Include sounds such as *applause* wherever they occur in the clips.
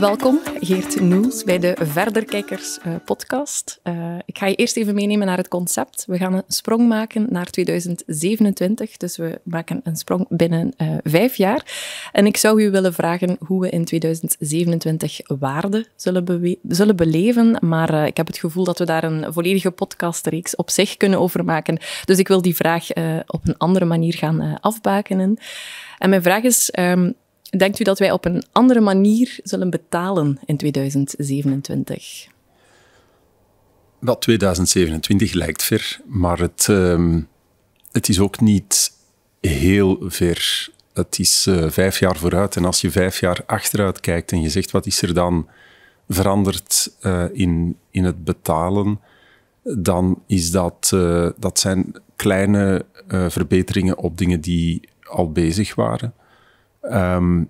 Welkom, Geert Noels, bij de Verderkijkers eh, podcast. Eh, ik ga je eerst even meenemen naar het concept. We gaan een sprong maken naar 2027, dus we maken een sprong binnen eh, vijf jaar. En ik zou u willen vragen hoe we in 2027 waarde zullen, beleven, maar ik heb het gevoel dat we daar een volledige podcastreeks op zich kunnen overmaken. Dus ik wil die vraag op een andere manier gaan afbakenen. En mijn vraag is... Ehm, Denkt u dat wij op een andere manier zullen betalen in 2027? Wel, 2027 lijkt ver, maar het, ehm, het is ook niet heel ver. Het is eh, vijf jaar vooruit. En als je vijf jaar achteruit kijkt en je zegt wat is er dan veranderd uh, in, in het betalen, dan is dat, eh, dat zijn kleine verbeteringen op dingen die al bezig waren. Ehm,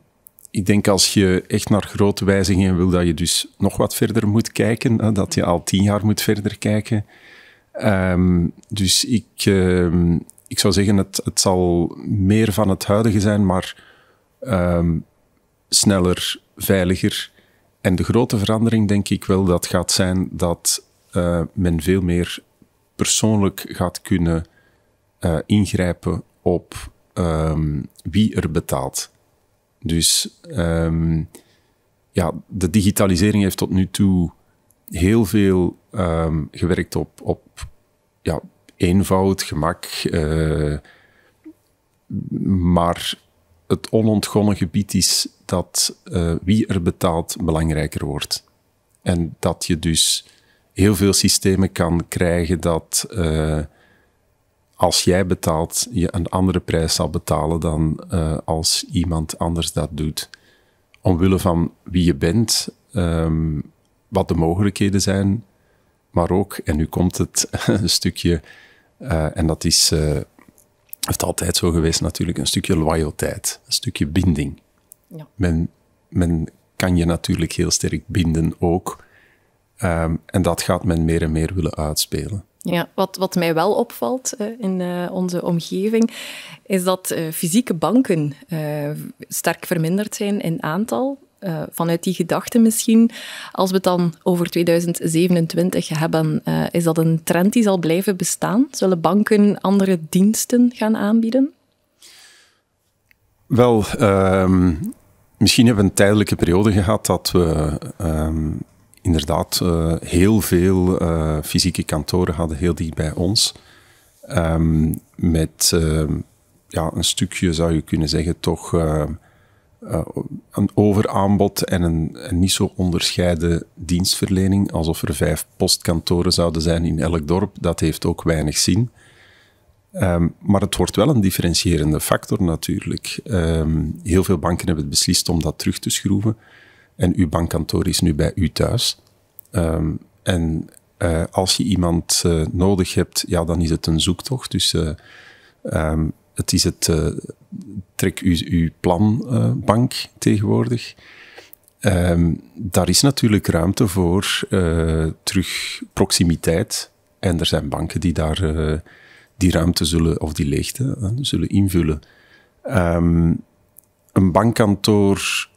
ik denk als je echt naar grote wijzigingen wil, dat je dus nog wat verder moet kijken, dat je al tien jaar moet verder kijken. Ehm, dus ik, ehm, ik zou zeggen, het, het zal meer van het huidige zijn, maar um, sneller, veiliger. En de grote verandering, denk ik wel, dat gaat zijn dat eh, men veel meer persoonlijk gaat kunnen eh, ingrijpen op wie er betaalt. Dus ehm, ja, de digitalisering heeft tot nu toe heel veel ehm, gewerkt op, op ja, eenvoud, gemak. Eh, maar het onontgonnen gebied is dat eh, wie er betaalt belangrijker wordt. En dat je dus heel veel systemen kan krijgen dat. Eh, als jij betaalt, je een andere prijs zal betalen dan eh, als iemand anders dat doet. Omwille van wie je bent, ehm, wat de mogelijkheden zijn, maar ook, en nu komt het *laughs* een stukje, eh, en dat is, uh, heeft altijd zo geweest natuurlijk, een stukje loyaliteit, een stukje binding. Ja. Men, men kan je natuurlijk heel sterk binden ook, ehm, en dat gaat men meer en meer willen uitspelen. Ja, wat, wat mij wel opvalt eh, in eh, onze omgeving, is dat eh, fysieke banken sterk verminderd zijn in aantal. vanuit die gedachte misschien, als we het dan over 2027 hebben, is dat een trend die zal blijven bestaan? Zullen banken andere diensten gaan aanbieden? Wel, ehm, misschien hebben we een tijdelijke periode gehad dat we ehm, inderdaad eh, heel veel eh, fysieke kantoren hadden heel dicht bij ons. Ehm, met ehm, ja, een stukje, zou je kunnen zeggen, toch eh, een overaanbod en een, een, niet zo onderscheiden dienstverlening. Alsof er vijf postkantoren zouden zijn in elk dorp. Dat heeft ook weinig zin. Ehm, maar het wordt wel een differentiërende factor natuurlijk. heel veel banken hebben het beslist om dat terug te schroeven. En uw bankkantoor is nu bij u thuis. Ehm, en eh, als je iemand eh, nodig hebt, ja, dan is het een zoektocht. Dus eh, ehm, het is het, trek uw, uw planbank tegenwoordig. Ehm, daar is natuurlijk ruimte voor terug proximiteit. En er zijn banken die daar die ruimte zullen, of die leegte, zullen invullen. een bankkantoor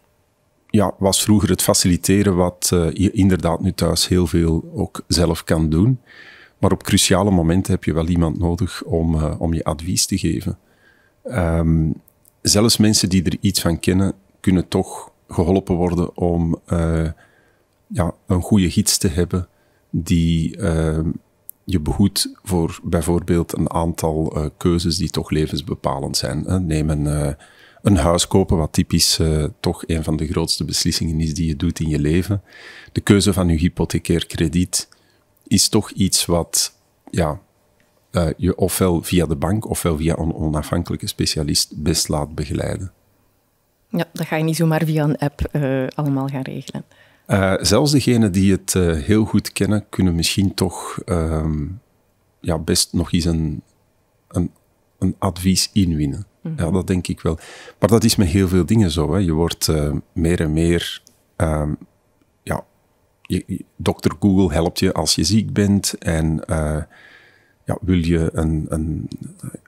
ja, was vroeger het faciliteren wat je eh, inderdaad nu thuis heel veel ook zelf kan doen. Maar op cruciale momenten heb je wel iemand nodig om, eh, om je advies te geven. Ehm, zelfs mensen die er iets van kennen, kunnen toch geholpen worden om eh, ja, een goede gids te hebben die ehm, je behoedt voor bijvoorbeeld een aantal keuzes die toch levensbepalend zijn. Neem een een huis kopen, wat typisch eh, toch een van de grootste beslissingen is die je doet in je leven. De keuze van je hypothecair krediet is toch iets wat ja, eh, je ofwel via de bank ofwel via een onafhankelijke specialist best laat begeleiden. Ja, dat ga je niet zomaar via een app eh, allemaal gaan regelen. zelfs degenen die het heel goed kennen, kunnen misschien toch ehm, ja, best nog eens een, een, een advies inwinnen. Mhm. Ja, dat denk ik wel. Maar dat is met heel veel dingen zo. Hè. Je wordt eh, meer en meer. Ehm, ja, dokter Google helpt je als je ziek bent. En eh, ja, wil je een, een,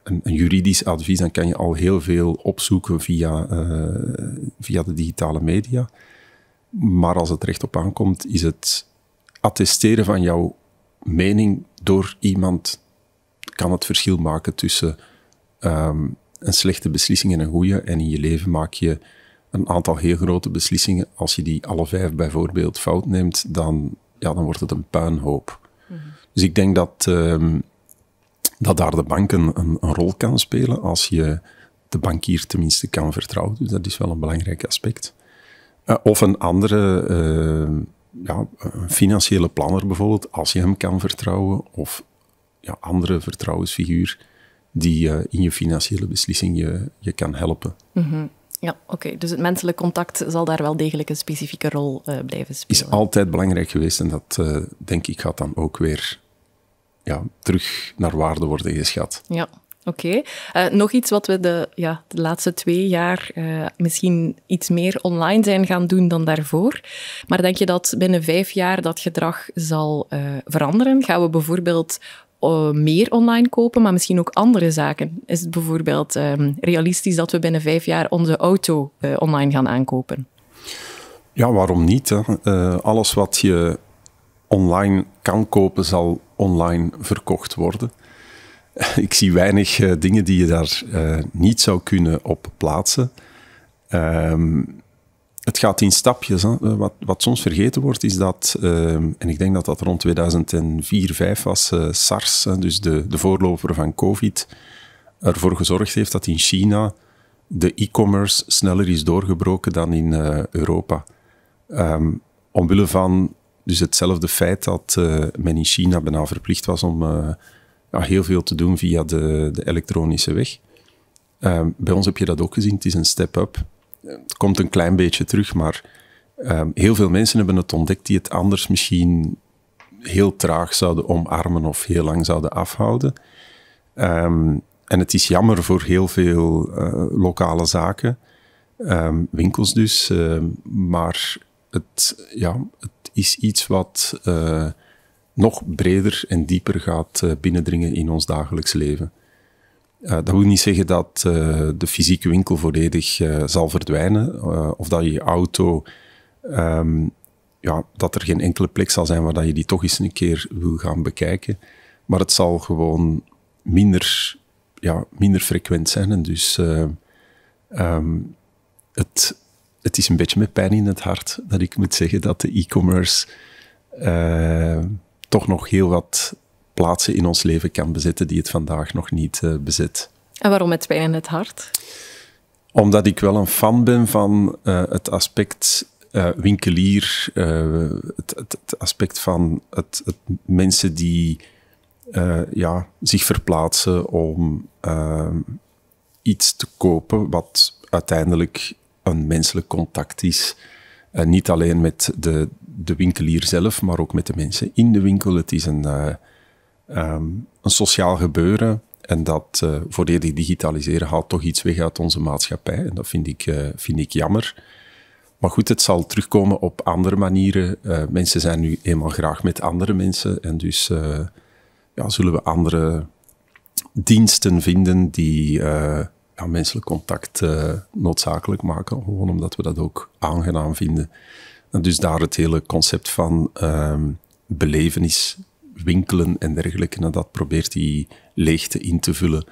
een, juridisch advies, dan kan je al heel veel opzoeken via, eh, via de digitale media. Maar als het recht op aankomt, is het attesteren van jouw mening door iemand kan het verschil maken tussen. Ehm, een slechte beslissing en een goede. En in je leven maak je een aantal heel grote beslissingen. Als je die alle vijf bijvoorbeeld fout neemt, dan, ja, dan wordt het een puinhoop. Mhm. Dus ik denk dat, ehm, dat daar de bank een, een, rol kan spelen als je de bankier tenminste kan vertrouwen. Dus dat is wel een belangrijk aspect. Eh, of een andere, ehm, ja, financiële planner bijvoorbeeld, als je hem kan vertrouwen. Of ja, andere vertrouwensfiguur die uh, in je financiële beslissing je, je kan helpen. Mhm. Ja, oké. Dus het menselijk contact zal daar wel degelijk een specifieke rol eh, blijven spelen. Is altijd belangrijk geweest en dat eh, denk ik gaat dan ook weer ja, terug naar waarde worden geschat. Ja. Oké. nog iets wat we de, ja, de laatste twee jaar misschien iets meer online zijn gaan doen dan daarvoor. Maar denk je dat binnen vijf jaar dat gedrag zal veranderen? Gaan we bijvoorbeeld eh, meer online kopen, maar misschien ook andere zaken. Is het bijvoorbeeld ehm, realistisch dat we binnen vijf jaar onze auto eh, online gaan aankopen? Ja, waarom niet? Eh, alles wat je online kan kopen, zal online verkocht worden. *laughs* Ik zie weinig dingen die je daar niet zou kunnen op plaatsen. Ehm, het gaat in stapjes. Hè. Eh, wat, wat, soms vergeten wordt, is dat, eh, en ik denk dat dat rond 2004, 5 was, eh, SARS, dus de, de voorloper van COVID, ervoor gezorgd heeft dat in China de e-commerce sneller is doorgebroken dan in Europa. Ehm, omwille van dus hetzelfde feit dat men in China bijna verplicht was om ja, heel veel te doen via de, de elektronische weg. Ehm, bij ons heb je dat ook gezien, het is een step-up het komt een klein beetje terug, maar ehm, heel veel mensen hebben het ontdekt die het anders misschien heel traag zouden omarmen of heel lang zouden afhouden. Ehm, en het is jammer voor heel veel eh, lokale zaken, ehm, winkels dus, maar het, ja, het is iets wat eh, nog breder en dieper gaat eh, binnendringen in ons dagelijks leven. Eh, dat wil niet zeggen dat eh, de fysieke winkel volledig eh, zal verdwijnen of dat je auto ehm, ja, dat er geen enkele plek zal zijn waar dat je die toch eens een keer wil gaan bekijken. Maar het zal gewoon minder, ja, minder frequent zijn. En dus ehm, het, het is een beetje met pijn in het hart dat ik moet zeggen dat de e-commerce toch nog heel wat plaatsen in ons leven kan bezitten die het vandaag nog niet uh, bezit. En waarom met pijn in het hart? Omdat ik wel een fan ben van eh, het aspect eh, winkelier, het, het, aspect van het, het mensen die ja, zich verplaatsen om iets te kopen wat uiteindelijk een menselijk contact is. En niet alleen met de, de winkelier zelf, maar ook met de mensen in de winkel. Het is een, Ehm, een sociaal gebeuren. En dat uh, eh, voordelig digitaliseren haalt toch iets weg uit onze maatschappij. En dat vind ik, eh, vind ik jammer. Maar goed, het zal terugkomen op andere manieren. Uh, mensen zijn nu eenmaal graag met andere mensen. En dus ja, zullen we andere diensten vinden die ja, menselijk contact noodzakelijk maken. Gewoon omdat we dat ook aangenaam vinden. En dus daar het hele concept van ehm, belevenis winkelen en dergelijke. En dat probeert die leegte in te vullen.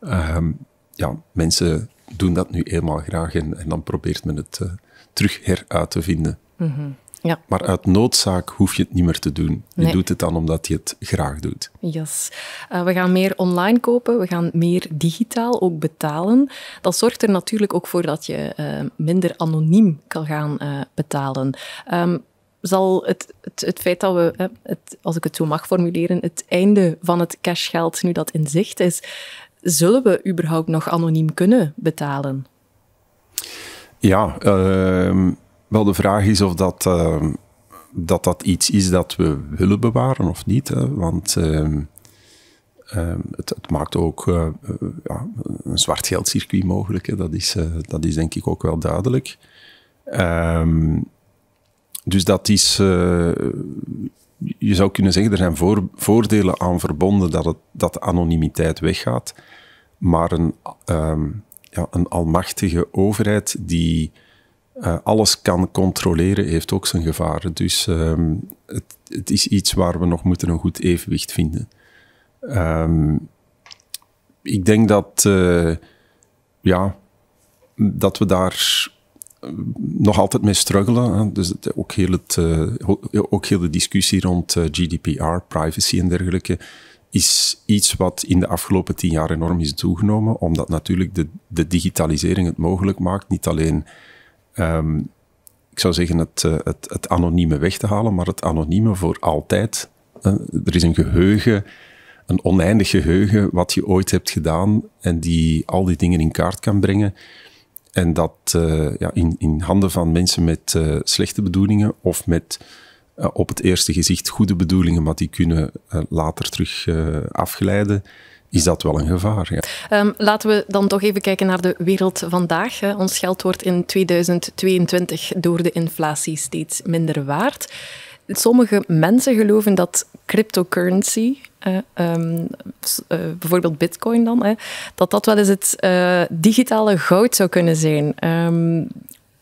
Ehm, ja, mensen doen dat nu eenmaal graag en, dan probeert men het eh, terug heruit te vinden. Mhm. Ja. Maar uit noodzaak hoef je het niet meer te doen. Je doet het dan omdat je het graag doet. Yes. Eh, we gaan meer online kopen, we gaan meer digitaal ook betalen. Dat zorgt er natuurlijk ook voor dat je eh, minder anoniem kan gaan betalen. Ehm, zal het, het, het feit dat we, het, als ik het zo mag formuleren, het einde van het cashgeld, nu dat in zicht is, zullen we überhaupt nog anoniem kunnen betalen? Ja, ehm, wel de vraag is of dat, ehm, dat, dat iets is dat we willen bewaren of niet. Hè? Want ehm, het, het, maakt ook eh, eh, ja, een zwart geldcircuit mogelijk. Hè? Dat, is, eh, dat is denk ik ook wel duidelijk. Ehm dus dat is, eh, je zou kunnen zeggen, er zijn voor, voordelen aan verbonden dat, het, dat de anonimiteit weggaat. Maar een, um, ja, een almachtige overheid die eh, alles kan controleren, heeft ook zijn gevaren. Dus ehm, het, is iets waar we nog moeten een goed evenwicht vinden. Ehm, ik denk dat, eh, ja, dat we daar nog altijd mee struggelen. Dus ook heel, het, eh, ook heel de discussie rond eh, GDPR, privacy en dergelijke is iets wat in de afgelopen tien jaar enorm is toegenomen, omdat natuurlijk de, de digitalisering het mogelijk maakt, niet alleen, ehm, ik zou zeggen, het, eh, het, het, anonieme weg te halen, maar het anonieme voor altijd. er is een geheugen, een oneindig geheugen, wat je ooit hebt gedaan en die al die dingen in kaart kan brengen. En dat eh, ja, in, in, handen van mensen met eh, slechte bedoelingen of met eh, op het eerste gezicht goede bedoelingen, maar die kunnen later terug afgeleiden, is dat wel een gevaar. Ehm, laten we dan toch even kijken naar de wereld vandaag. Ons geld wordt in 2022 door de inflatie steeds minder waard. Sommige mensen geloven dat cryptocurrency, Ehm, eh, bijvoorbeeld bitcoin dan, hè, dat dat wel eens het eh, digitale goud zou kunnen zijn. Um,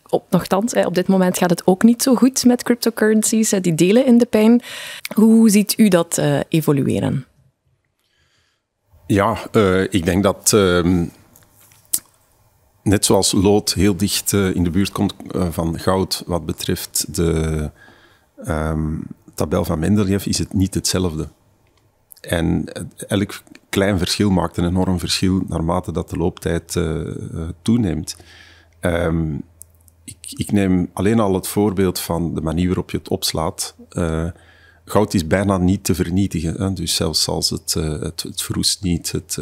op, nogthans, op dit moment gaat het ook niet zo goed met cryptocurrencies. Die delen in de pijn. Hoe ziet u dat eh, evolueren? Ja, ik denk dat. Ehm, net zoals lood heel dicht in de buurt komt van goud wat betreft de tabel van Mendeleev, is het niet hetzelfde. En elk klein verschil maakt een enorm verschil naarmate dat de looptijd eh, eh, toeneemt. Ehm, ik, neem alleen al het voorbeeld van de manier waarop je het opslaat. Eh, goud is bijna niet te vernietigen. Dus zelfs als het, het, verroest niet, het,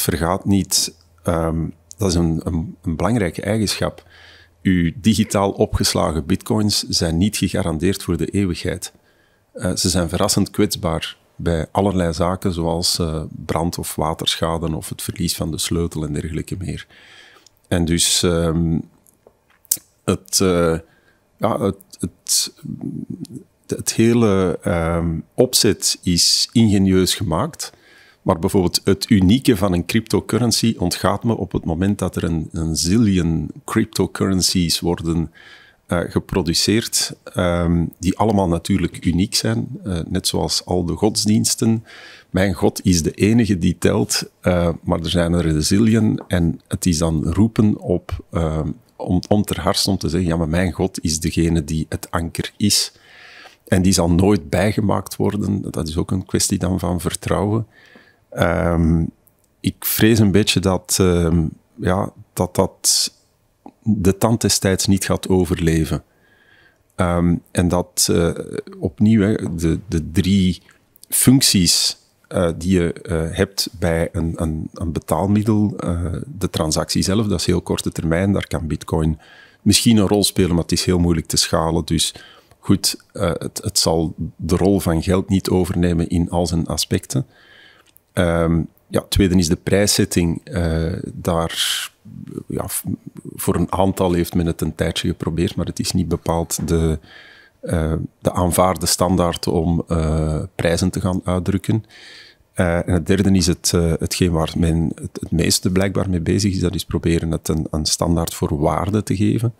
vergaat niet. Ehm, dat is een, een, belangrijke eigenschap. Uw digitaal opgeslagen bitcoins zijn niet gegarandeerd voor de eeuwigheid. ze zijn verrassend kwetsbaar bij allerlei zaken zoals eh, brand- of waterschade of het verlies van de sleutel en dergelijke meer. En dus um, het, eh, ja, het, het, hele ehm, opzet is ingenieus gemaakt. Maar bijvoorbeeld het unieke van een cryptocurrency ontgaat me op het moment dat er een, een zillion cryptocurrencies worden eh, geproduceerd, ehm, die allemaal natuurlijk uniek zijn, eh, net zoals al de godsdiensten. Mijn God is de enige die telt, eh, maar er zijn er resilien en het is dan roepen op, ehm, om, om ter harst om te zeggen, ja maar mijn God is degene die het anker is. En die zal nooit bijgemaakt worden, dat is ook een kwestie dan van vertrouwen. Ehm, ik vrees een beetje dat ja, dat, dat de tand destijds niet gaat overleven. Ehm, en dat eh, opnieuw, de, de drie functies eh, die je eh, hebt bij een, een, een betaalmiddel, de transactie zelf, dat is heel korte termijn, daar kan Bitcoin misschien een rol spelen, maar het is heel moeilijk te schalen. Dus goed, het, het zal de rol van geld niet overnemen in al zijn aspecten. Um, ja, tweede is de prijszetting. Eh, daar, ja, voor een aantal heeft men het een tijdje geprobeerd, maar het is niet bepaald de, eh, de aanvaarde standaard om eh, prijzen te gaan uitdrukken. en het derde is het, hetgeen waar men het, meeste blijkbaar mee bezig is, dat is proberen het een, een standaard voor waarde te geven.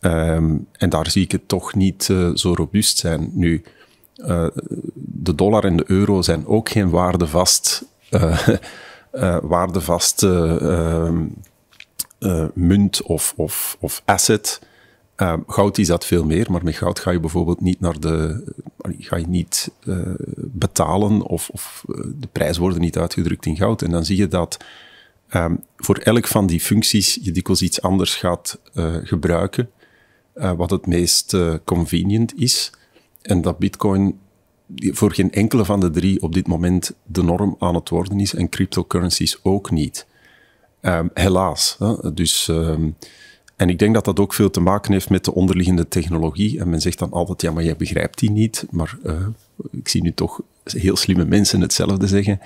Ehm, en daar zie ik het toch niet zo robuust zijn. Nu, de dollar en de euro zijn ook geen waarde vast eh, *laughs* eh, waardevaste eh, munt of, of, of asset. goud is dat veel meer, maar met goud ga je bijvoorbeeld niet naar de. ga je niet betalen of, of, de prijs worden niet uitgedrukt in goud. En dan zie je dat ehm, voor elk van die functies je dikwijls iets anders gaat gebruiken, wat het meest convenient is. En dat Bitcoin voor geen enkele van de drie op dit moment de norm aan het worden is en cryptocurrencies ook niet. Ehm, helaas. Hè? Dus, ehm, en ik denk dat dat ook veel te maken heeft met de onderliggende technologie. En men zegt dan altijd, ja, maar jij begrijpt die niet. Maar eh, ik zie nu toch heel slimme mensen hetzelfde zeggen.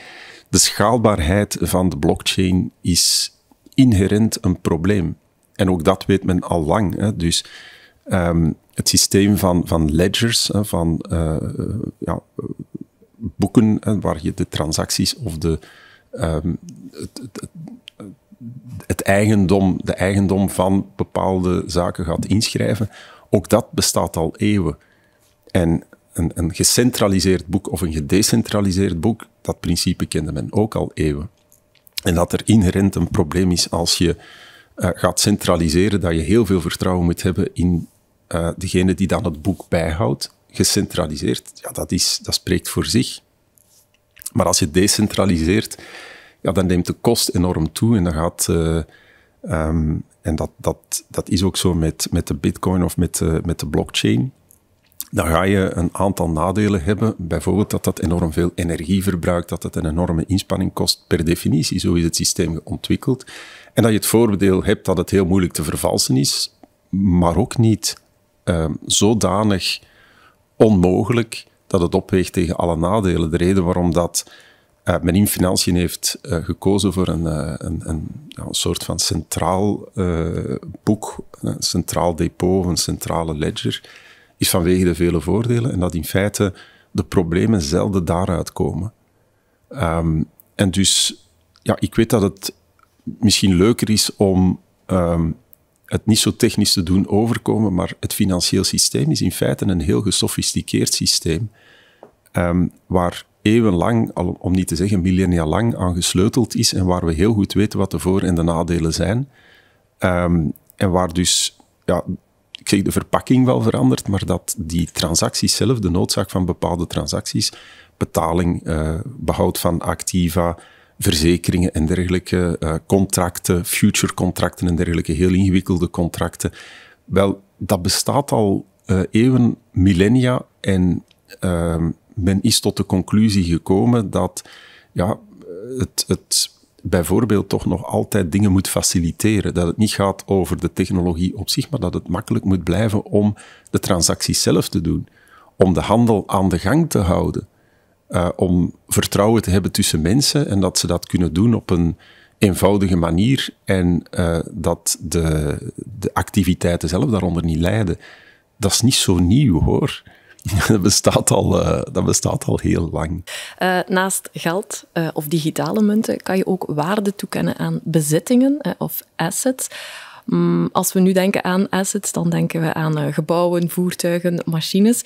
De schaalbaarheid van de blockchain is inherent een probleem. En ook dat weet men al lang. Dus ehm, het systeem van, van ledgers, van eh, ja, boeken, waar je de transacties of de, ehm, het, eigendom, de eigendom van bepaalde zaken gaat inschrijven, ook dat bestaat al eeuwen. En een, een gecentraliseerd boek of een gedecentraliseerd boek, dat principe kende men ook al eeuwen. En dat er inherent een probleem is als je eh, gaat centraliseren, dat je heel veel vertrouwen moet hebben in uh, degene die dan het boek bijhoudt, gecentraliseerd, ja, dat, is, dat spreekt voor zich. Maar als je decentraliseert, ja, dan neemt de kost enorm toe en dan gaat... Eh, ehm, en dat, dat, dat is ook zo met, met de bitcoin of met, de, eh, met de blockchain. Dan ga je een aantal nadelen hebben. Bijvoorbeeld dat dat enorm veel energie verbruikt, dat het een enorme inspanning kost per definitie. Zo is het systeem ontwikkeld. En dat je het voordeel hebt dat het heel moeilijk te vervalsen is, maar ook niet Ehm, zodanig onmogelijk dat het opweegt tegen alle nadelen. De reden waarom dat eh, men in financiën heeft eh, gekozen voor een, eh, een, een, een, soort van centraal boek, een centraal depot, een centrale ledger, is vanwege de vele voordelen en dat in feite de problemen zelden daaruit komen. Ehm, en dus, ja, ik weet dat het misschien leuker is om ehm, het niet zo technisch te doen overkomen, maar het financieel systeem is in feite een heel gesofisticeerd systeem, um, waar eeuwenlang, om niet te zeggen millennia lang, aan gesleuteld is en waar we heel goed weten wat de voor- en de nadelen zijn. Ehm, en waar dus, ja, ik zeg de verpakking wel verandert, maar dat die transacties zelf, de noodzaak van bepaalde transacties, betaling, eh, behoud van activa, verzekeringen en dergelijke, eh, contracten, future contracten en dergelijke, heel ingewikkelde contracten. Wel, dat bestaat al uh, eeuwen, millennia en ehm, men is tot de conclusie gekomen dat ja, het, het bijvoorbeeld toch nog altijd dingen moet faciliteren. Dat het niet gaat over de technologie op zich, maar dat het makkelijk moet blijven om de transacties zelf te doen. Om de handel aan de gang te houden. Eh, om vertrouwen te hebben tussen mensen en dat ze dat kunnen doen op een eenvoudige manier en eh, dat de, de activiteiten zelf daaronder niet lijden. Dat is niet zo nieuw hoor. *laughs* Dat bestaat al, eh, dat bestaat al heel lang. naast geld of digitale munten kan je ook waarde toekennen aan bezittingen of assets. Mm, als we nu denken aan assets, dan denken we aan gebouwen, voertuigen, machines.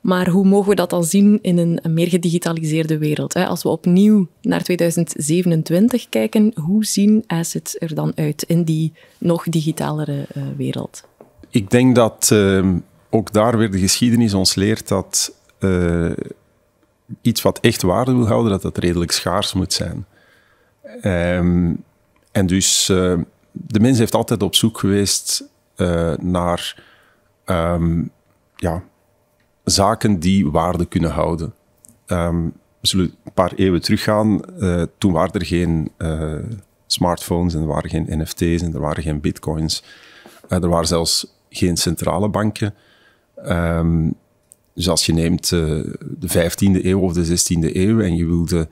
Maar hoe mogen we dat dan zien in een, meer gedigitaliseerde wereld? Als we opnieuw naar 2027 kijken, hoe zien assets er dan uit in die nog digitalere eh, wereld? Ik denk dat eh, ook daar weer de geschiedenis ons leert dat eh, iets wat echt waarde wil houden, dat dat redelijk schaars moet zijn. Ehm, en dus de mens heeft altijd op zoek geweest naar ehm, ja, zaken die waarde kunnen houden. Ehm, we zullen een paar eeuwen teruggaan. Uh, toen waren er geen eh, smartphones en er waren geen NFT's en er waren geen bitcoins. Eh, er waren zelfs geen centrale banken. Ehm, dus als je neemt de 15e eeuw of de 16e eeuw en je wilde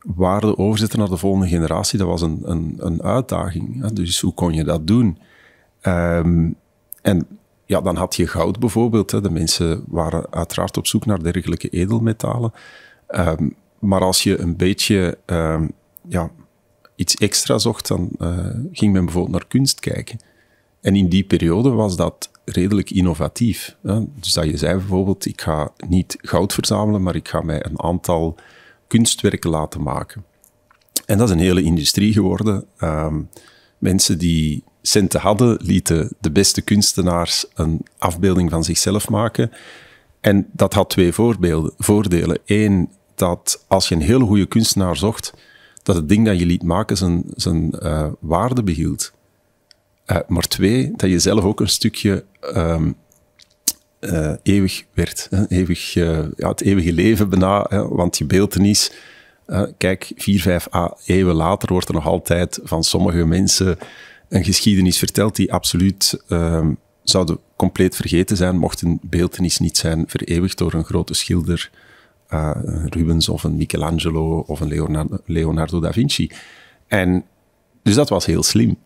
waarde overzetten naar de volgende generatie, dat was een, een, een uitdaging. Dus hoe kon je dat doen? Ehm, en ja, dan had je goud bijvoorbeeld. Hè. De mensen waren uiteraard op zoek naar dergelijke edelmetalen. Ehm, maar als je een beetje ehm, ja, iets extra zocht, dan eh, ging men bijvoorbeeld naar kunst kijken. En in die periode was dat redelijk innovatief. Hè. Dus dat je zei bijvoorbeeld, ik ga niet goud verzamelen, maar ik ga mij een aantal kunstwerken laten maken. En dat is een hele industrie geworden. Ehm, mensen die centen hadden, lieten de beste kunstenaars een afbeelding van zichzelf maken. En dat had twee voorbeelden, voordelen. Eén, dat als je een hele goede kunstenaar zocht, dat het ding dat je liet maken zijn, zijn eh, waarde behield. Eh, maar twee, dat je zelf ook een stukje ehm, eh, eeuwig werd. Hè? Eeuwig, ja, het eeuwige leven bijna, hè? want je beeldenis. kijk, vier, vijf eeuwen later wordt er nog altijd van sommige mensen een geschiedenis vertelt die absoluut ehm, zouden compleet vergeten zijn, mocht een beeldenis niet zijn vereeuwigd door een grote schilder, eh, Rubens of een Michelangelo of een Leonardo, da Vinci. En, dus dat was heel slim.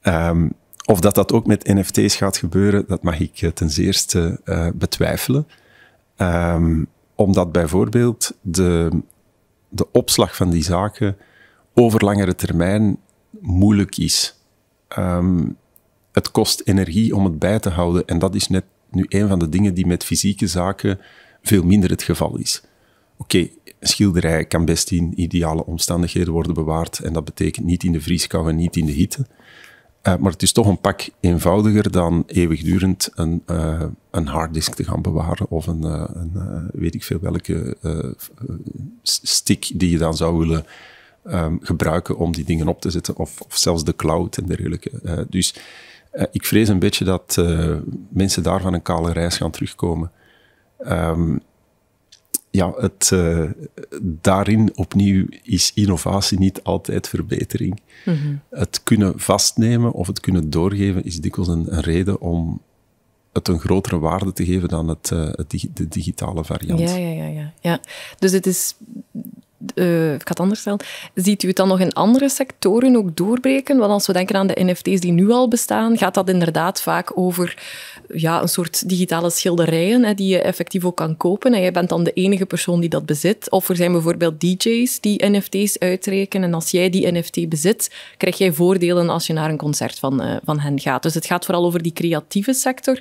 Ehm, of dat dat ook met NFT's gaat gebeuren, dat mag ik eh, ten zeerste eh, betwijfelen. Ehm, omdat bijvoorbeeld de, de opslag van die zaken over langere termijn moeilijk is. Ehm, het kost energie om het bij te houden. En dat is net nu een van de dingen die met fysieke zaken veel minder het geval is. Oké, okay, een schilderij kan best in ideale omstandigheden worden bewaard. En dat betekent niet in de vrieskou en niet in de hitte. Eh, maar het is toch een pak eenvoudiger dan eeuwigdurend een, eh, een harddisk te gaan bewaren of een, eh, een weet ik veel welke stick die je dan zou willen Ehm, gebruiken om die dingen op te zetten, of, of zelfs de cloud en dergelijke. Uh, dus eh, ik vrees een beetje dat eh, mensen daarvan een kale reis gaan terugkomen. Ehm, ja, het, daarin opnieuw is innovatie niet altijd verbetering. Mhm. Het kunnen vastnemen of het kunnen doorgeven is dikwijls een, reden om het een grotere waarde te geven dan het, de digitale variant. Ja, ja, ja, ja, ja. Dus het is eh, ik ga het anders stellen, ziet u het dan nog in andere sectoren ook doorbreken? Want als we denken aan de NFT's die nu al bestaan, gaat dat inderdaad vaak over ja, een soort digitale schilderijen hè, die je effectief ook kan kopen. En jij bent dan de enige persoon die dat bezit. Of er zijn bijvoorbeeld DJ's die NFT's uitrekenen. En als jij die NFT bezit, krijg jij voordelen als je naar een concert van, eh, van hen gaat. Dus het gaat vooral over die creatieve sector.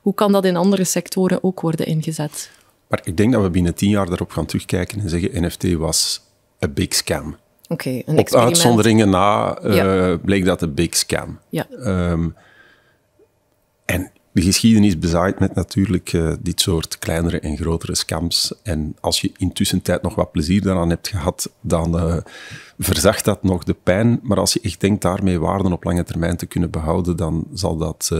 Hoe kan dat in andere sectoren ook worden ingezet? Maar ik denk dat we binnen tien jaar daarop gaan terugkijken en zeggen NFT was a big scam. Oké, een Op uitzonderingen na eh, bleek dat een big scam. Ja. Ehm, en de geschiedenis bezaaid met natuurlijk eh, dit soort kleinere en grotere scams. En als je intussen tijd nog wat plezier daaraan hebt gehad, dan eh, verzacht dat nog de pijn. Maar als je echt denkt daarmee waarden op lange termijn te kunnen behouden, dan zal dat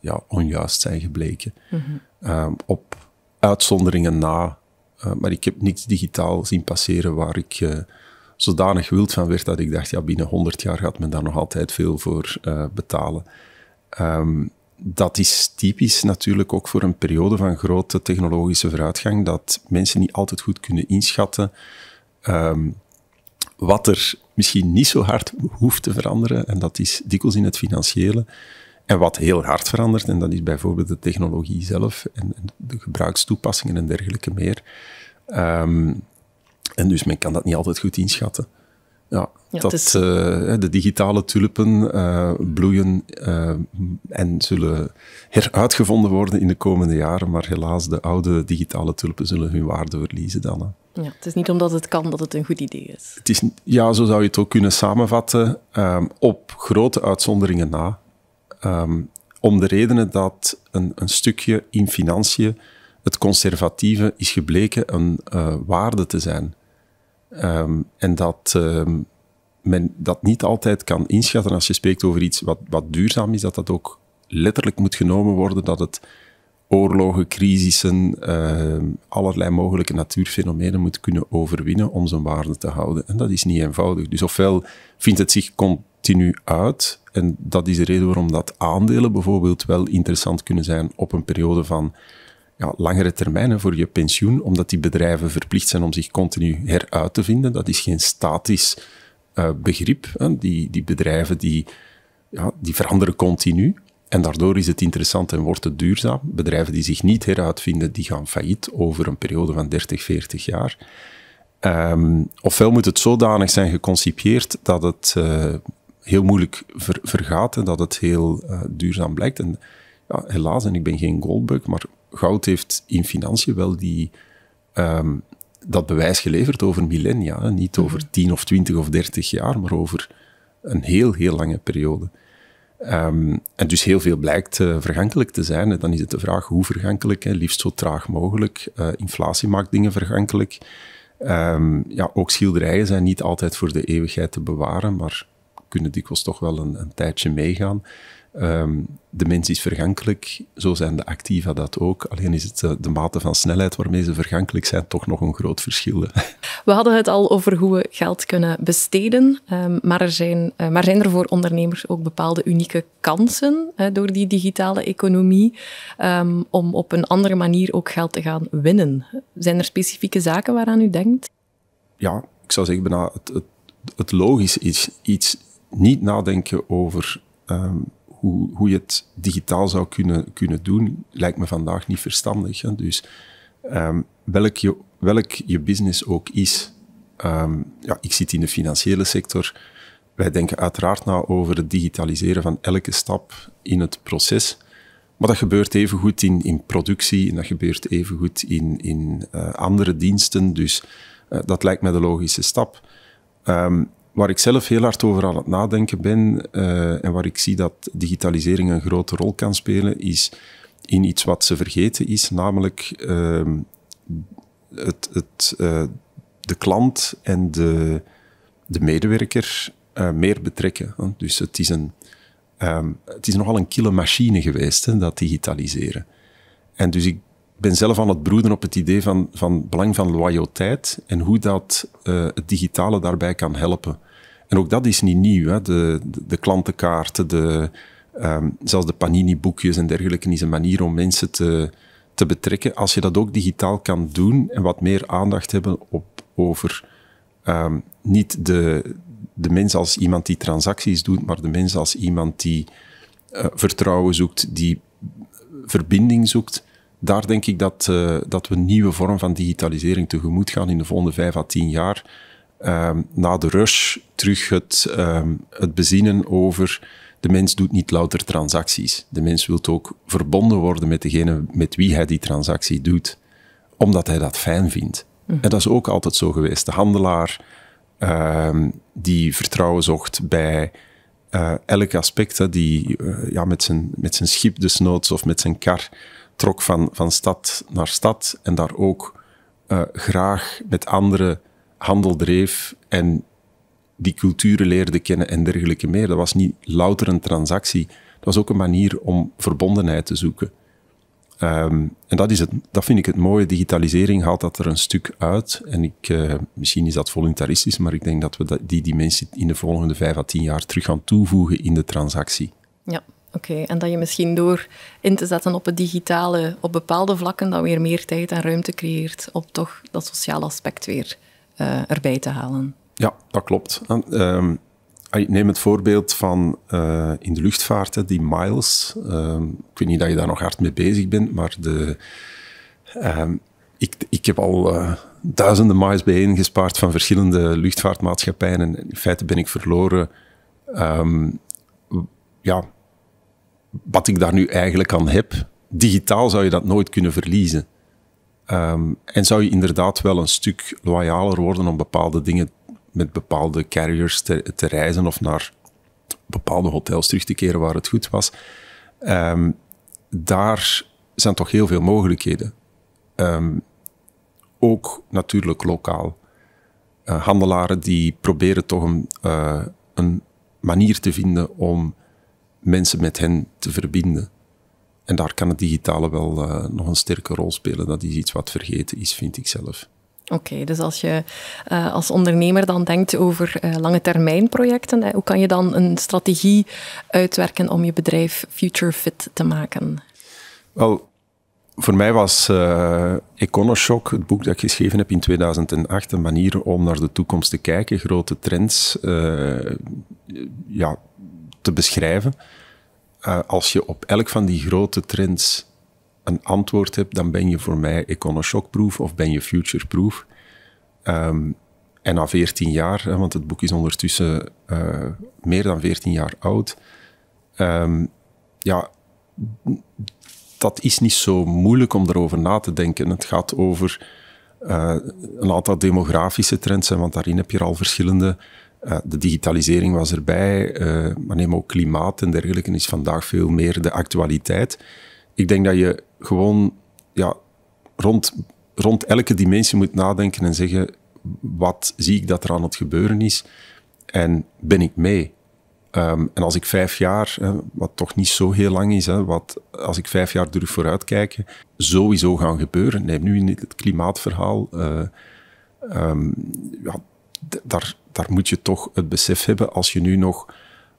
ja, onjuist zijn gebleken. Mhm. Ehm, op uitzonderingen na. Eh, maar ik heb niets digitaal zien passeren waar ik eh, zodanig wild van werd dat ik dacht, ja, binnen 100 jaar gaat men daar nog altijd veel voor eh, betalen. Ehm, dat is typisch natuurlijk ook voor een periode van grote technologische vooruitgang, dat mensen niet altijd goed kunnen inschatten ehm, wat er misschien niet zo hard hoeft te veranderen, en dat is dikwijls in het financiële. En wat heel hard verandert, en dat is bijvoorbeeld de technologie zelf en, de gebruikstoepassingen en dergelijke meer. Ehm, en dus men kan dat niet altijd goed inschatten. Ja, dat, eh, de digitale tulpen eh, bloeien eh, en zullen heruitgevonden worden in de komende jaren, maar helaas de oude digitale tulpen zullen hun waarde verliezen dan. Ja, het is niet omdat het kan dat het een goed idee is. Het is ja, zo zou je het ook kunnen samenvatten, ehm, op grote uitzonderingen na. Ehm, om de redenen dat een, een, stukje in financiën, het conservatieve, is gebleken een eh, waarde te zijn. Ehm, en dat ehm, men dat niet altijd kan inschatten als je spreekt over iets wat, wat duurzaam is, dat dat ook letterlijk moet genomen worden dat het oorlogen, crisissen, allerlei mogelijke natuurfenomenen moet kunnen overwinnen om zijn waarde te houden. En dat is niet eenvoudig. Dus ofwel vindt het zich continu uit. En dat is de reden waarom dat aandelen bijvoorbeeld wel interessant kunnen zijn op een periode van ja, langere termijnen voor je pensioen, omdat die bedrijven verplicht zijn om zich continu heruit te vinden. Dat is geen statisch eh, begrip. Hè. Die, die bedrijven die, ja, die veranderen continu. En daardoor is het interessant en wordt het duurzaam. Bedrijven die zich niet heruitvinden, die gaan failliet over een periode van 30, 40 jaar. Ehm, ofwel moet het zodanig zijn geconcipieerd dat het eh, heel moeilijk vergaten dat het heel eh, duurzaam blijkt. En ja, helaas, en ik ben geen Goldbug, maar goud heeft in financiën wel die, ehm, dat bewijs geleverd over millennia. Niet mhm. over 10 of 20 of 30 jaar, maar over een heel, heel lange periode. Ehm, en dus heel veel blijkt eh, vergankelijk te zijn. dan is het de vraag hoe vergankelijk, liefst zo traag mogelijk. Eh, inflatie maakt dingen vergankelijk. Ehm, ja, ook schilderijen zijn niet altijd voor de eeuwigheid te bewaren, maar kunnen dikwijls toch wel een, een tijdje meegaan. Um, de mens is vergankelijk, zo zijn de activa dat ook. Alleen is het eh, de, mate van snelheid waarmee ze vergankelijk zijn toch nog een groot verschil. We hadden het al over hoe we geld kunnen besteden, ehm, maar, er zijn, eh, maar zijn er voor ondernemers ook bepaalde unieke kansen door die digitale economie ehm, om op een andere manier ook geld te gaan winnen? Zijn er specifieke zaken waaraan u denkt? Ja, ik zou zeggen, bijna het, het, het logisch is iets niet nadenken over ehm, hoe, hoe je het digitaal zou kunnen, kunnen doen, lijkt me vandaag niet verstandig. Dus ehm, welk, je, welk je business ook is. Ehm, ja, ik zit in de financiële sector. Wij denken uiteraard na over het digitaliseren van elke stap in het proces. Maar dat gebeurt evengoed in, in productie en dat gebeurt evengoed in, in eh, andere diensten. Dus eh, dat lijkt mij de logische stap waar ik zelf heel hard over aan het nadenken ben eh, en waar ik zie dat digitalisering een grote rol kan spelen, is in iets wat ze vergeten is, namelijk ehm, het, het, eh, de klant en de, de medewerker eh, meer betrekken. Dus het is, een, ehm, het is nogal een kille machine geweest, dat digitaliseren. En dus ik ben zelf aan het broeden op het idee van, van belang van loyaliteit en hoe dat eh, het digitale daarbij kan helpen. En ook dat is niet nieuw. Hè? De, de, klantenkaarten, de, ehm, zelfs de Panini-boekjes en dergelijke is een manier om mensen te, te betrekken. Als je dat ook digitaal kan doen en wat meer aandacht hebben op, over ehm, niet de, de mens als iemand die transacties doet, maar de mens als iemand die eh, vertrouwen zoekt, die verbinding zoekt daar denk ik dat, eh, dat we een nieuwe vorm van digitalisering tegemoet gaan in de volgende vijf à tien jaar. Ehm, na de rush terug het, um, het bezinnen over de mens doet niet louter transacties. De mens wil ook verbonden worden met degene met wie hij die transactie doet, omdat hij dat fijn vindt. Mhm. En dat is ook altijd zo geweest. De handelaar ehm, die vertrouwen zocht bij uh, eh, elk aspect, hè, die eh, ja, met, zijn, met zijn schip desnoods of met zijn kar trok van, van stad naar stad en daar ook eh, graag met anderen handel dreef en die culturen leerde kennen en dergelijke meer. Dat was niet louter een transactie. Dat was ook een manier om verbondenheid te zoeken. Ehm, en dat, is het, dat vind ik het mooie. Digitalisering haalt dat er een stuk uit. En ik, eh, misschien is dat voluntaristisch, maar ik denk dat we die dimensie in de volgende vijf à tien jaar terug gaan toevoegen in de transactie. Ja, Oké, en dat je misschien door in te zetten op het digitale, op bepaalde vlakken, dan weer meer tijd en ruimte creëert om toch dat sociale aspect weer eh, erbij te halen. Ja, dat klopt. Ehm, neem het voorbeeld van eh, in de luchtvaart, die miles. Ehm, ik weet niet dat je daar nog hard mee bezig bent, maar de, ehm, ik, ik heb al eh, duizenden miles bijeen gespaard van verschillende luchtvaartmaatschappijen en in feite ben ik verloren... ja, wat ik daar nu eigenlijk aan heb, digitaal zou je dat nooit kunnen verliezen. Ehm, en zou je inderdaad wel een stuk loyaler worden om bepaalde dingen met bepaalde carriers te, reizen of naar bepaalde hotels terug te keren waar het goed was. Ehm, daar zijn toch heel veel mogelijkheden. Ehm, ook natuurlijk lokaal. Eh, handelaren die proberen toch een, eh, een manier te vinden om mensen met hen te verbinden. En daar kan het digitale wel eh, nog een sterke rol spelen. Dat is iets wat vergeten is, vind ik zelf. Oké, dus als je eh, als ondernemer dan denkt over eh, lange termijn projecten, hoe kan je dan een strategie uitwerken om je bedrijf future fit te maken? Wel, voor mij was Econoshock, het boek dat ik geschreven heb in 2008, een manier om naar de toekomst te kijken, grote trends ja, te beschrijven. Eh, als je op elk van die grote trends een antwoord hebt, dan ben je voor mij econo-shockproof of ben je futureproof. Ehm, en na 14 jaar, want het boek is ondertussen eh, meer dan 14 jaar oud, ehm, ja, dat is niet zo moeilijk om erover na te denken. Het gaat over eh, een aantal demografische trends, want daarin heb je al verschillende de digitalisering was erbij, eh, maar neem ook klimaat en dergelijke is vandaag veel meer de actualiteit. Ik denk dat je gewoon ja, rond, rond elke dimensie moet nadenken en zeggen: wat zie ik dat er aan het gebeuren is en ben ik mee? Ehm, en als ik vijf jaar, wat toch niet zo heel lang is, hè, wat, als ik vijf jaar durf vooruitkijken, sowieso gaan gebeuren. Neem nu in het klimaatverhaal. Eh, ehm, ja, daar, daar moet je toch het besef hebben, als je nu nog 100%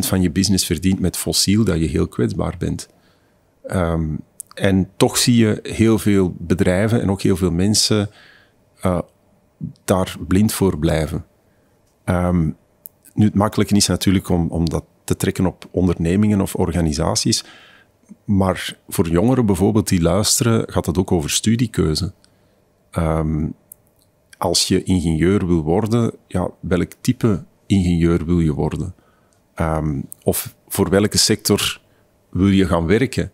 van je business verdient met fossiel, dat je heel kwetsbaar bent. Ehm, en toch zie je heel veel bedrijven en ook heel veel mensen eh, daar blind voor blijven. Ehm, nu, het makkelijke is natuurlijk om, om dat te trekken op ondernemingen of organisaties. Maar voor jongeren bijvoorbeeld die luisteren, gaat het ook over studiekeuze. Um, als je ingenieur wil worden, ja, welk type ingenieur wil je worden? Ehm, of voor welke sector wil je gaan werken?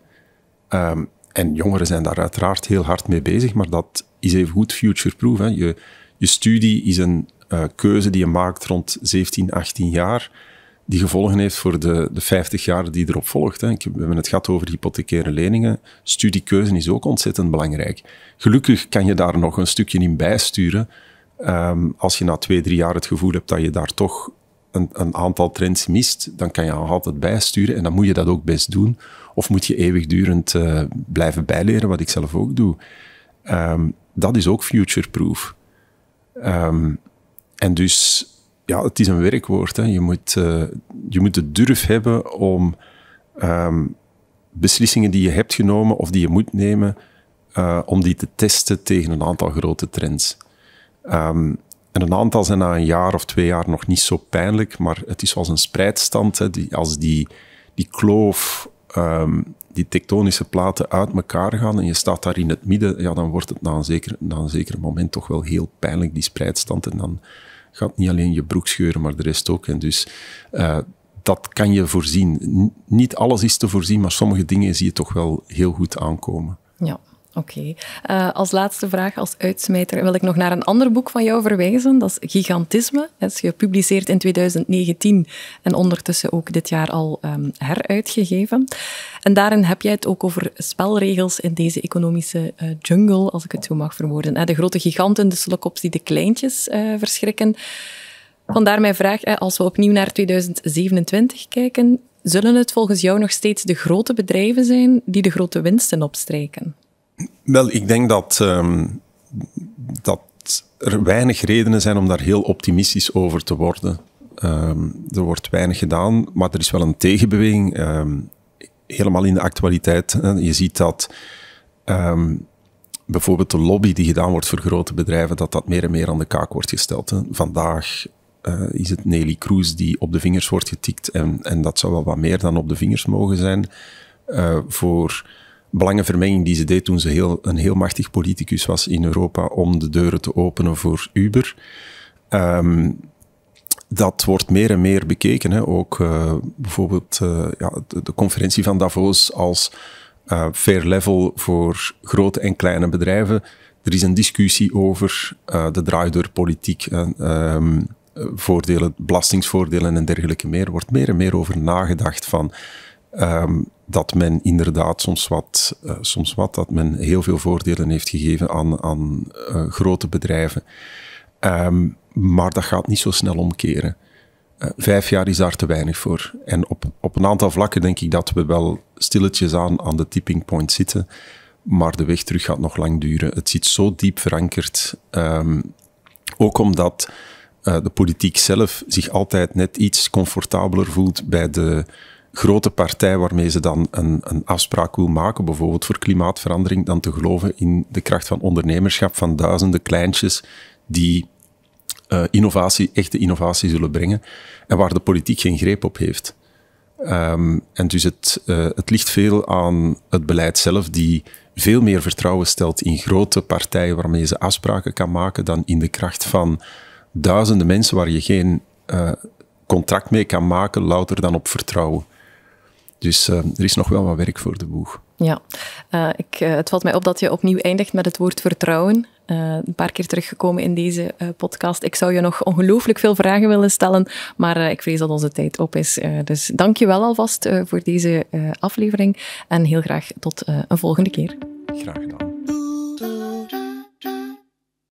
Ehm, en jongeren zijn daar uiteraard heel hard mee bezig, maar dat is even goed futureproof. Je, je studie is een eh, keuze die je maakt rond 17, 18 jaar die gevolgen heeft voor de, de 50 jaar die erop volgt. Hè. we hebben het gehad over hypothecaire leningen. Studiekeuze is ook ontzettend belangrijk. Gelukkig kan je daar nog een stukje in bijsturen. Ehm, als je na twee, drie jaar het gevoel hebt dat je daar toch een, een aantal trends mist, dan kan je altijd bijsturen en dan moet je dat ook best doen. Of moet je eeuwigdurend uh, blijven bijleren, wat ik zelf ook doe. Ehm, dat is ook future-proof. Ehm, en dus ja, het is een werkwoord. Hè. Je, moet, uh, je moet de durf hebben om ehm, beslissingen die je hebt genomen of die je moet nemen, eh, om die te testen tegen een aantal grote trends. Ehm, en een aantal zijn na een jaar of twee jaar nog niet zo pijnlijk, maar het is als een spreidstand. Hè, die, als die, die kloof, ehm, die tektonische platen uit elkaar gaan en je staat daar in het midden, ja, dan wordt het na een, zeker, na een zeker moment toch wel heel pijnlijk, die spreidstand. En dan gaat niet alleen je broek scheuren, maar de rest ook. En dus eh, dat kan je voorzien. niet alles is te voorzien, maar sommige dingen zie je toch wel heel goed aankomen. Ja. Oké. Eh, als laatste vraag, als uitsmijter, wil ik nog naar een ander boek van jou verwijzen. Dat is Gigantisme. Dat is gepubliceerd in 2019 en ondertussen ook dit jaar al ehm, heruitgegeven. En daarin heb jij het ook over spelregels in deze economische eh, jungle, als ik het zo mag verwoorden. Eh, de grote giganten, de slokops die de kleintjes verschrikken. Vandaar mijn vraag, als we opnieuw naar 2027 kijken, zullen het volgens jou nog steeds de grote bedrijven zijn die de grote winsten opstrijken? Wel, ik denk dat, ehm, dat er weinig redenen zijn om daar heel optimistisch over te worden. Ehm, er wordt weinig gedaan, maar er is wel een tegenbeweging. Ehm, helemaal in de actualiteit. Je ziet dat bijvoorbeeld de lobby die gedaan wordt voor grote bedrijven, dat dat meer en meer aan de kaak wordt gesteld. Vandaag eh, is het Nelly Kroes die op de vingers wordt getikt. En, en dat zou wel wat meer dan op de vingers mogen zijn. Eh, voor belangenvermenging die ze deed toen ze heel, een heel machtig politicus was in Europa om de deuren te openen voor Uber. Ehm, dat wordt meer en meer bekeken. Hè. Ook eh, bijvoorbeeld eh, ja, de, conferentie van Davos als eh, fair level voor grote en kleine bedrijven. Er is een discussie over de draaideurpolitiek. Ehm, voordelen, belastingsvoordelen en dergelijke meer. Er wordt meer en meer over nagedacht van Ehm, dat men inderdaad soms wat, eh, soms wat, dat men heel veel voordelen heeft gegeven aan, aan eh, grote bedrijven. Ehm, maar dat gaat niet zo snel omkeren. Eh, vijf jaar is daar te weinig voor. En op, op een aantal vlakken denk ik dat we wel stilletjes aan aan de tipping point zitten. Maar de weg terug gaat nog lang duren. Het zit zo diep verankerd. Ehm, ook omdat de politiek zelf zich altijd net iets comfortabeler voelt bij de grote partij waarmee ze dan een, een afspraak wil maken, bijvoorbeeld voor klimaatverandering, dan te geloven in de kracht van ondernemerschap van duizenden kleintjes die eh, innovatie, echte innovatie zullen brengen en waar de politiek geen greep op heeft. Ehm, en dus het, eh, het ligt veel aan het beleid zelf, die veel meer vertrouwen stelt in grote partijen waarmee ze afspraken kan maken, dan in de kracht van duizenden mensen waar je geen eh, contract mee kan maken, louter dan op vertrouwen. Dus eh, er is nog wel wat werk voor de boeg. Ja, eh, ik, eh, het valt mij op dat je opnieuw eindigt met het woord vertrouwen. een paar keer teruggekomen in deze podcast. Ik zou je nog ongelooflijk veel vragen willen stellen, maar ik vrees dat onze tijd op is. dus dank je wel alvast voor deze aflevering en heel graag tot een volgende keer. Graag gedaan.